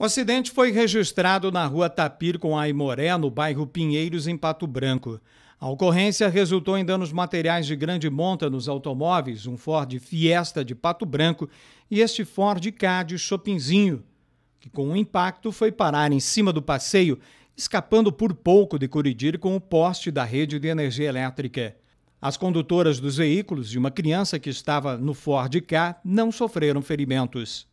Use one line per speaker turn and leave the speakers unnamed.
O acidente foi registrado na rua Tapir com Aimoré, no bairro Pinheiros, em Pato Branco. A ocorrência resultou em danos materiais de grande monta nos automóveis, um Ford Fiesta de Pato Branco e este Ford K de Chopinzinho, que com o um impacto foi parar em cima do passeio, escapando por pouco de colidir com o poste da rede de energia elétrica. As condutoras dos veículos e uma criança que estava no Ford K não sofreram ferimentos.